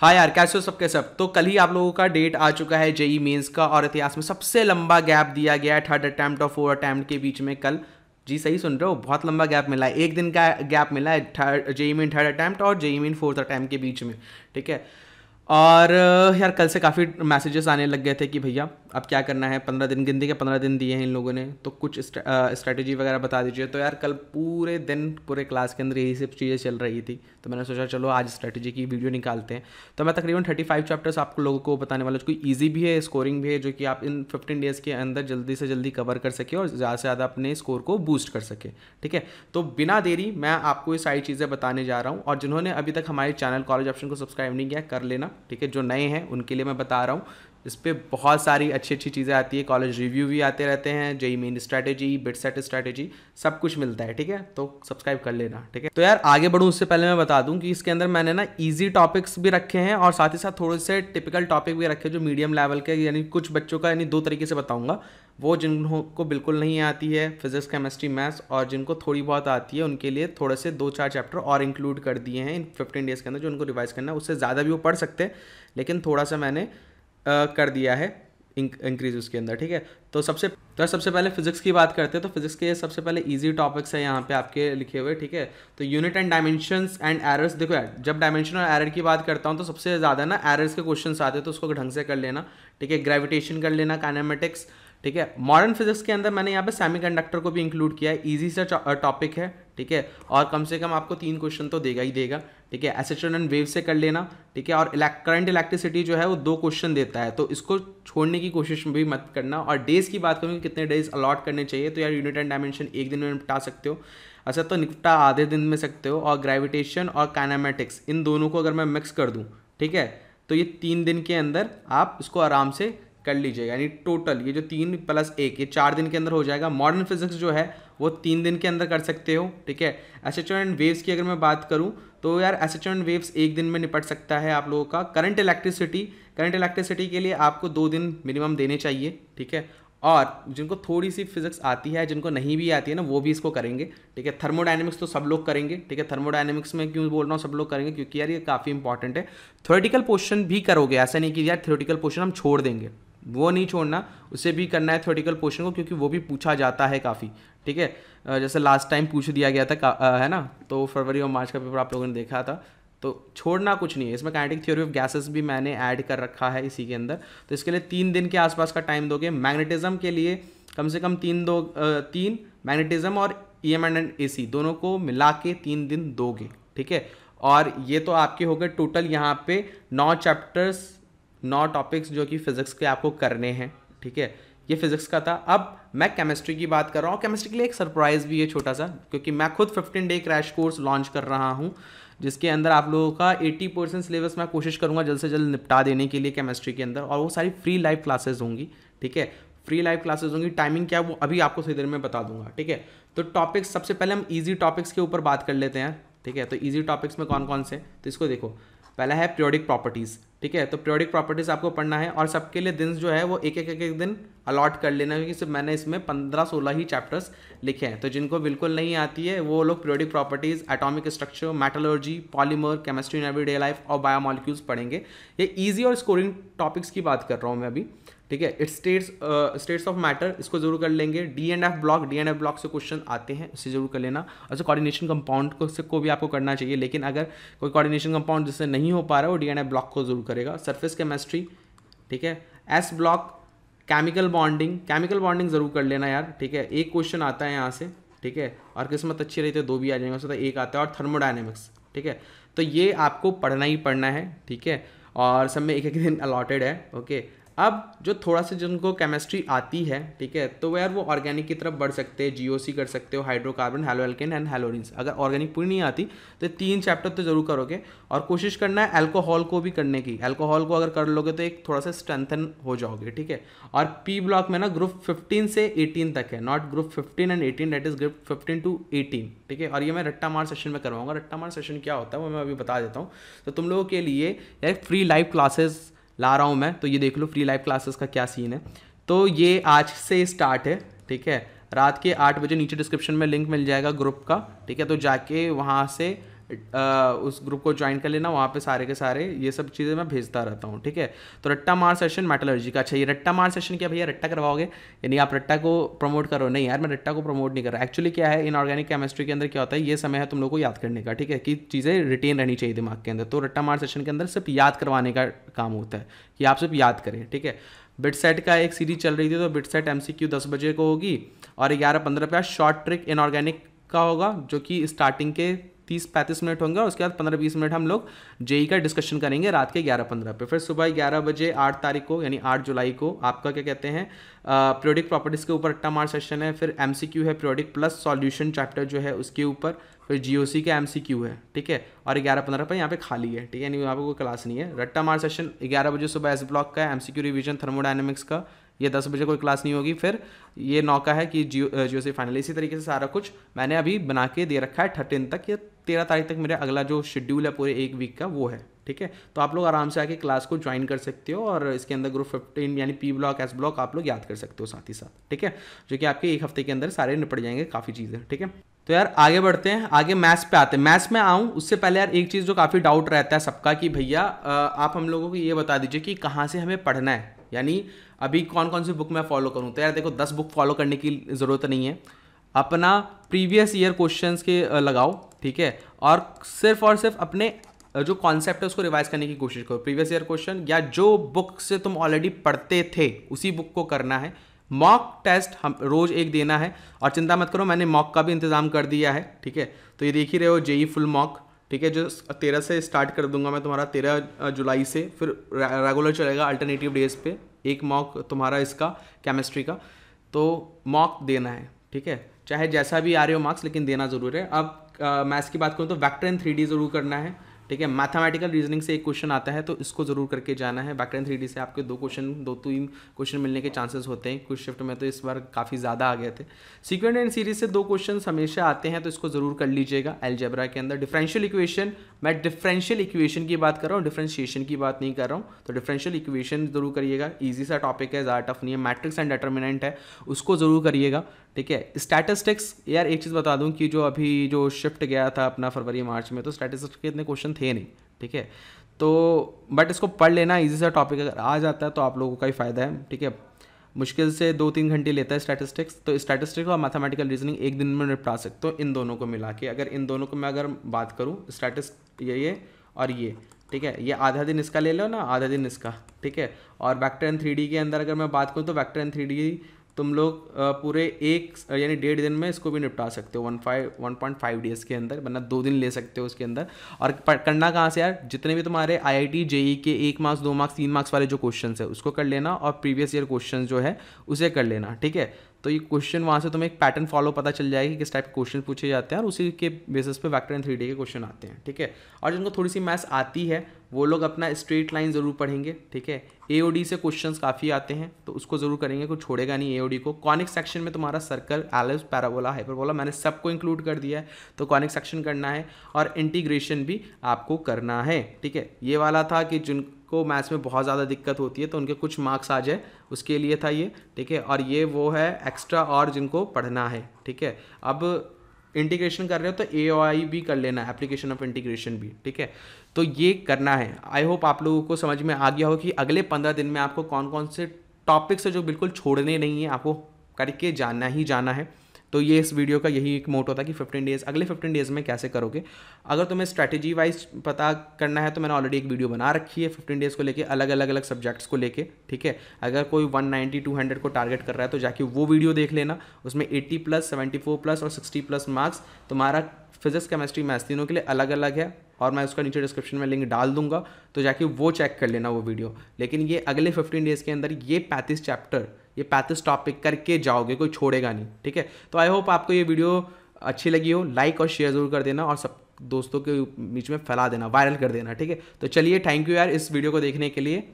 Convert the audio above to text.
हाँ यार कैसे हो सबके सब तो कल ही आप लोगों का डेट आ चुका है जेई मेन्स का और इतिहास में सबसे लंबा गैप दिया गया है थर्ड अटैम्प्ट और फोर्थ अटैम्प्ट के बीच में कल जी सही सुन रहे हो बहुत लंबा गैप मिला है एक दिन का गैप मिला है जेई मेन थर्ड अटैम्प्ट और जेई मीन फोर्थ अटैम्प्ट के बीच में ठीक है और यार कल से काफ़ी मैसेजेस आने लग गए थे कि भैया अब क्या करना है पंद्रह दिन गिनती के पंद्रह दिन दिए हैं इन लोगों ने तो कुछ स्ट्रैटेजी वगैरह बता दीजिए तो यार कल पूरे दिन पूरे क्लास के अंदर यही सब चीज़ें चल रही थी तो मैंने सोचा चलो आज स्ट्रैटेजी की वीडियो निकालते हैं तो मैं तकरीबन थर्टी फाइव चैप्टर्स आपको लोगों को बताने वाला कोई ईजी भी है स्कोरिंग भी है जो कि आप इन फिफ्टीन डेज़ के अंदर जल्दी से जल्दी कवर कर सके और ज़्यादा से ज़्यादा अपने स्कोर को बूस्ट कर सके ठीक है तो बिना देरी मैं आपको ये सारी चीज़ें बताने जा रहा हूँ और जिन्होंने अभी तक हमारे चैनल कॉलेज ऑप्शन को सब्सक्राइब नहीं किया कर लेना ठीक है जो नए हैं उनके लिए मैं बता रहा हूँ इस पर बहुत सारी अच्छी अच्छी चीज़ें आती है कॉलेज रिव्यू भी आते रहते हैं JEE main strategy bit set strategy सब कुछ मिलता है ठीक है तो सब्सक्राइब कर लेना ठीक है तो यार आगे बढ़ूँ उससे पहले मैं बता दूँ कि इसके अंदर मैंने ना ईजी टॉपिक्स भी रखे हैं और साथ ही साथ थोड़े से टिपिकल टॉपिक भी रखे जो मीडियम लेवल के यानी कुछ बच्चों का यानी दो तरीके से बताऊँगा वो जिनको बिल्कुल नहीं आती है फिजिक्स केमिस्ट्री मैथ्स और जिनको थोड़ी बहुत आती है उनके लिए थोड़े से दो चार चैप्टर और इंक्लूड कर दिए हैं इन फिफ्टीन डेज़ के अंदर जो उनको रिवाइज़ करना है उससे ज़्यादा भी वो पढ़ सकते हैं लेकिन थोड़ा सा मैंने कर दिया है इंक्रीज उसके अंदर ठीक है तो सबसे तो सबसे पहले फिजिक्स की बात करते हैं तो फिजिक्स के सबसे पहले इजी टॉपिक्स है यहाँ पे आपके लिखे हुए ठीक है तो unit and dimensions and errors देखो यार जब डायमेंशन और एरर की बात करता हूँ तो सबसे ज़्यादा ना एरर्स के क्वेश्चन आते हैं तो उसको ढंग से कर लेना ठीक है ग्रेविटेशन कर लेना कैनामेटिक्स ठीक है मॉडर्न फिजिक्स के अंदर मैंने यहाँ पे सेमीकंडक्टर को भी इंक्लूड किया है इजी सा टॉपिक uh, है ठीक है और कम से कम आपको तीन क्वेश्चन तो देगा ही देगा ठीक है एसेट्रन एंड वेव से कर लेना ठीक है और करंट इलेक्ट्रिसिटी जो है वो दो क्वेश्चन देता है तो इसको छोड़ने की कोशिश भी मत करना और डेज़ की बात करूँ कितने डेज अलॉट करने चाहिए तो यार यूनिट एंड डायमेंशन एक दिन में निपटा सकते हो अच्छा तो निपटा आधे दिन में सकते हो और ग्रेविटेशन और काइनामेटिक्स इन दोनों को अगर मैं मिक्स कर दूँ ठीक है तो ये तीन दिन के अंदर आप इसको आराम से कर लीजिएगा यानी टोटल ये जो तीन प्लस एक ये चार दिन के अंदर हो जाएगा मॉडर्न फिजिक्स जो है वो तीन दिन के अंदर कर सकते हो ठीक है एसेचोरेंट वेव्स की अगर मैं बात करूँ तो यार एसेचोरेंट वेव्स एक दिन में निपट सकता है आप लोगों का करंट इलेक्ट्रिसिटी करंट इलेक्ट्रिसिटी के लिए आपको दो दिन मिनिमम देने चाहिए ठीक है और जिनको थोड़ी सी फिजिक्स आती है जिनको नहीं भी आती है ना वो भी इसको करेंगे ठीक है थर्मोडाइनमिक्स तो सब लोग करेंगे ठीक है थर्मोडाइनमिक्स में क्यों बोल रहा हूँ सब लोग करेंगे क्योंकि यार ये काफ़ी इंपॉर्टेंट है थ्योरेटिकल पोर्शन भी करोगे ऐसा नहीं कि यार थ्योरेटिकल पोर्शन हम छोड़ देंगे वो नहीं छोड़ना उसे भी करना है थ्योरेटिकल पोर्शन को क्योंकि वो भी पूछा जाता है काफ़ी ठीक है जैसे लास्ट टाइम पूछ दिया गया था है ना तो फरवरी और मार्च का पेपर आप लोगों ने देखा था तो छोड़ना कुछ नहीं है इसमें काइनेटिक थ्योरी ऑफ गैसेस भी मैंने ऐड कर रखा है इसी के अंदर तो इसके लिए तीन दिन के आसपास का टाइम दोगे मैग्नेटिज्म के लिए कम से कम तीन दो तीन मैग्नेटिज्म और ई एम एंड ए सी दोनों को मिला के तीन दिन दोगे ठीक है और ये तो आपके हो गए टोटल यहाँ पे नौ चैप्टर्स नौ टॉपिक्स जो कि फिज़िक्स के आपको करने हैं ठीक है ये फिज़िक्स का था अब मैं केमिस्ट्री की बात कर रहा हूँ केमिस्ट्री के लिए एक सरप्राइज़ भी है छोटा सा क्योंकि मैं खुद fifteen day crash course launch कर रहा हूँ जिसके अंदर आप लोगों का 80 परसेंट सिलेबस मैं कोशिश करूँगा जल्द से जल्द निपटा देने के लिए केमिस्ट्री के अंदर और वो सारी फ्री लाइव क्लासेज होंगी ठीक है फ्री लाइव क्लासेज होंगी टाइमिंग क्या वो अभी आपको थोड़ी देर में बता दूंगा ठीक है तो टॉपिक्स सबसे पहले हम ईजी टॉपिक्स के ऊपर बात कर लेते हैं ठीक है तो ईजी टॉपिक्स में कौन कौन से तो इसको देखो पहला है प्योडिक प्रॉपर्टीज़ ठीक है तो प्रियोडिक प्रॉपर्टीज़ आपको पढ़ना है और सबके लिए दिन जो है वो एक एक एक, दिन अलॉट कर लेना क्योंकि सिर्फ मैंने इसमें पंद्रह सोलह ही चैप्टर्स लिखे हैं तो जिनको बिल्कुल नहीं आती है वो लोग periodic properties atomic structure metallurgy polymer chemistry in day life और बायोमोलिक्यूल्स पढ़ेंगे ये ईजी और स्कोरिंग टॉपिक्स की बात कर रहा हूँ मैं अभी ठीक है it's states states of matter इसको जरूर कर लेंगे D and F block D and F block से क्वेश्चन आते हैं उसे जरूर कर लेना अच्छा कोऑर्डिनेशन कंपाउंड को से को भी आपको करना चाहिए लेकिन अगर कोई कोऑर्डिनेशन कंपाउंड जिससे नहीं हो पा रहा है वो डी एंड एफ ब्लॉक को जरूर करेगा सरफेस केमिस्ट्री ठीक है S block chemical bonding chemical bonding जरूर कर लेना यार ठीक है एक क्वेश्चन आता है यहाँ से ठीक है और किस्मत अच्छी रही तो दो भी आ जाएंगे उसमें तो एक आता है और थर्मोडाइनमिक्स ठीक है तो ये आपको पढ़ना ही पढ़ना है ठीक है और सब में एक एक दिन अलॉटेड है ओके अब जो थोड़ा सा जिनको केमिस्ट्री आती है ठीक है तो यार वो ऑर्गेनिक की तरफ बढ़ सकते हैं जीओसी कर सकते हो hydrocarbon haloalkanes and haloarenes अगर ऑर्गेनिक पूरी नहीं आती तो तीन चैप्टर तो जरूर करोगे और कोशिश करना है एल्कोहल को भी करने की एल्कोहल को अगर कर लोगे तो एक थोड़ा सा स्ट्रेंथन हो जाओगे ठीक है और पी ब्लॉक में ना ग्रुप फिफ्टीन से एटीन तक है not group fifteen and eighteen that is group fifteen to eighteen ठीक है और ये मैं रट्टा मार सेशन में करवाऊंगा रट्टा मार सेशन क्या होता है वो मैं अभी बता देता हूँ तो तुम लोगों के लिए फ्री लाइव क्लासेस ला रहा हूँ मैं तो ये देख लो फ्री लाइव क्लासेस का क्या सीन है तो ये आज से स्टार्ट है ठीक है रात के आठ बजे नीचे डिस्क्रिप्शन में लिंक मिल जाएगा ग्रुप का ठीक है तो जाके वहाँ से उस ग्रुप को ज्वाइन कर लेना वहाँ पे सारे के सारे ये सब चीज़ें मैं भेजता रहता हूँ ठीक है तो रट्टा मार सेशन मेटलर्जी का अच्छा ये रट्टा मार सेशन क्या भैया रट्टा करवाओगे यानी आप रट्टा को प्रमोट करो नहीं यार मैं रट्टा को प्रमोट नहीं कर रहा एक्चुअली क्या है इनऑर्गेनिक केमिस्ट्री के अंदर क्या होता है ये समय है तुम लोग को याद करने का ठीक है कि चीज़ें रिटेन रहनी चाहिए दिमाग के अंदर तो रट्टा मार सेशन के अंदर सिर्फ याद करवाने का काम होता है कि आप सिर्फ याद करें ठीक है बिटसेट का एक सीरीज चल रही थी तो बिटसेट एम सी क्यू दस बजे को होगी और ग्यारह पंद्रह का शॉर्ट ट्रिक इनऑर्गेनिक का होगा जो कि स्टार्टिंग के तीस पैंतीस मिनट होंगे और उसके बाद पंद्रह बीस मिनट हम लोग जेई का डिस्कशन करेंगे रात के ग्यारह पंद्रह पे फिर सुबह ग्यारह बजे आठ तारीख को यानी आठ जुलाई को आपका क्या कहते हैं प्रोडिक प्रॉपर्टीज़ के ऊपर अट्टा मार सेशन है फिर एम है प्रोडिक प्लस सॉल्यूशन चैप्टर जो है उसके ऊपर फिर सी का एम सी क्यू है ठीक है और ग्यारह पंद्रह पर यहाँ पे खाली है ठीक है यानी वहाँ पे कोई क्लास नहीं है रट्टा मार सेशन ग्यारह बजे सुबह एस ब्लॉक का M C Q revision thermodynamics का ये दस बजे कोई क्लास नहीं होगी फिर ये नौका है कि जियो जियो से फाइनल इसी तरीके से सारा कुछ मैंने अभी बना के दे रखा है थर्टीन तक या तेरह तारीख तक मेरा अगला जो शेड्यूल है पूरे एक वीक का वो है ठीक है तो आप लोग आराम से आके क्लास को ज्वाइन कर सकते हो और इसके अंदर ग्रुप फिफ्टीन यानी पी ब्लॉक एस ब्लॉक आप लोग याद कर सकते हो साथ ही साथ ठीक है जो कि आपके एक हफ्ते के अंदर सारे निपट जाएंगे काफ़ी चीज़ें ठीक है तो यार आगे बढ़ते हैं आगे मैथ्स पे आते हैं मैथ्स में आऊँ उससे पहले यार एक चीज़ जो काफ़ी डाउट रहता है सबका कि भैया आप हम लोगों को ये बता दीजिए कि कहाँ से हमें पढ़ना है यानी अभी कौन कौन सी बुक मैं फॉलो करूँ तो यार देखो दस बुक फॉलो करने की ज़रूरत नहीं है अपना प्रीवियस ईयर क्वेश्चन के लगाओ ठीक है और सिर्फ और सिर्फ अपने जो कॉन्सेप्ट है उसको रिवाइज करने की कोशिश करो प्रीवियस ईयर क्वेश्चन या जो बुक से तुम ऑलरेडी पढ़ते थे उसी बुक को करना है मॉक टेस्ट हम रोज़ एक देना है और चिंता मत करो मैंने मॉक का भी इंतज़ाम कर दिया है ठीक है तो ये देख ही रहे हो जेई फुल मॉक ठीक है जो तेरह से स्टार्ट कर दूंगा मैं तुम्हारा तेरह जुलाई से फिर रेगुलर चलेगा अल्टरनेटिव डेज पे एक मॉक तुम्हारा इसका केमिस्ट्री का तो मॉक देना है ठीक है चाहे जैसा भी आ रहे हो मार्क्स लेकिन देना ज़रूर है अब मैथ्स की बात करूँ तो वैक्टर इन थ्री डी ज़रूर करना है ठीक है मैथमेटिकल रीजनिंग से एक क्वेश्चन आता है तो इसको जरूर करके जाना है बैकग्राउंड थ्री डी से आपके दो क्वेश्चन दो तीन क्वेश्चन मिलने के चांसेस होते हैं कुछ शिफ्ट में तो इस बार काफ़ी ज़्यादा आ गए थे सीक्वेंट एंड सीरीज से दो क्वेश्चन हमेशा आते हैं तो इसको ज़रूर कर लीजिएगा एलजेब्रा के अंदर डिफरेंशियल इक्वेशन मैं डिफरेंशियल इक्वेशन की बात कर रहा हूँ डिफ्रेंशिएशन की बात नहीं कर रहा हूँ तो डिफरेंशियल इक्वेशन ज़रूर करिएगा ईजी सा टॉपिक है ज़्यादा टफ नहीं है मैट्रिक्स एंड डिटर्मिनेंट है उसको ज़रूर करिएगा ठीक है स्टैटिस्टिक्स यार एक चीज़ बता दूं कि जो अभी जो शिफ्ट गया था अपना फरवरी मार्च में तो स्टैटिस्टिक्स के इतने क्वेश्चन थे नहीं ठीक है तो बट इसको पढ़ लेना ईजी सा टॉपिक अगर आ जाता है तो आप लोगों का ही फ़ायदा है ठीक है मुश्किल से दो तीन घंटे लेता है स्टैटिस्टिक्स तो स्टैटिस्टिक्स और मैथमेटिकल रीजनिंग एक दिन में निपटा सकते हो इन दोनों को मिला के अगर इन दोनों को मैं अगर बात करूँ स्टैटिस ये ये और ये ठीक है ये आधा दिन इसका ले लो ना आधा दिन इसका ठीक है और वैक्टर एन थ्री के अंदर अगर मैं बात करूँ तो वैक्टर एन थ्री तुम लोग पूरे एक यानी डेढ़ दिन में इसको भी निपटा सकते हो one five one point five days के अंदर वरना दो दिन ले सकते हो उसके अंदर और करना कहाँ से यार जितने भी तुम्हारे आई आई टी जेई के एक मार्क्स दो मार्क्स तीन मार्क्स वाले जो क्वेश्चन है उसको कर लेना और प्रीवियस ईयर क्वेश्चन जो है उसे कर लेना ठीक है तो ये क्वेश्चन वहाँ से तुम्हें एक पैटर्न फॉलो पता चल जाएगी कि किस टाइप के क्वेश्चन पूछे जाते हैं और उसी के बेसिस पे वैक्टर एंड थ्री के क्वेश्चन आते हैं ठीक है और जिनको थोड़ी सी मैथ्स आती है वो लोग अपना स्ट्रेट लाइन ज़रूर पढ़ेंगे ठीक है ए से क्वेश्चन काफ़ी आते हैं तो उसको ज़रूर करेंगे कुछ छोड़ेगा नहीं ए को कॉनिक सेक्शन में तुम्हारा सर्कल एलिस पैराबोला हाइपरबोला मैंने सबको इंक्लूड कर दिया है तो कॉनिक सेक्शन करना है और इंटीग्रेशन भी आपको करना है ठीक है ये वाला था कि जिन को मैथ्स में बहुत ज़्यादा दिक्कत होती है तो उनके कुछ मार्क्स आ जाए उसके लिए था ये ठीक है और ये वो है एक्स्ट्रा और जिनको पढ़ना है ठीक है अब इंटीग्रेशन कर रहे हो तो ए आई भी कर लेना है एप्लीकेशन ऑफ इंटीग्रेशन भी ठीक है तो ये करना है आई होप आप लोगों को समझ में आ गया हो कि अगले पंद्रह दिन में आपको कौन कौन से टॉपिक्स है जो बिल्कुल छोड़ने नहीं है आपको करके जाना ही जाना है तो ये इस वीडियो का यही एक मोटो था कि फिफ्टीन डेज़ अगले फिफ्टीन डेज़ में कैसे करोगे अगर तुम्हें स्ट्रैटेजी वाइज पता करना है तो मैंने ऑलरेडी एक वीडियो बना रखी है फिफ्टीन डेज़ को लेकर अलग अलग अलग सब्जेक्ट्स को लेकर ठीक है अगर कोई वन नाइन्टी टू हंड्रेड को टारगेट कर रहा है तो जाके वो वीडियो देख लेना उसमें eighty plus seventy four plus और सिक्सटी प्लस मार्क्स तुम्हारा फिजिक्स केमिस्ट्री मैथ्स तीनों के लिए अलग अलग है और मैं उसका नीचे डिस्क्रिप्शन में लिंक डाल दूंगा तो जाके वो चेक कर लेना वो वीडियो लेकिन ये अगले फिफ्टीन डेज़ के अंदर ये पैंतीस चैप्टर ये पैंतीस टॉपिक करके जाओगे कोई छोड़ेगा नहीं ठीक है तो आई होप आपको ये वीडियो अच्छी लगी हो लाइक और शेयर जरूर कर देना और सब दोस्तों के बीच में फैला देना वायरल कर देना ठीक है तो चलिए थैंक यू यार इस वीडियो को देखने के लिए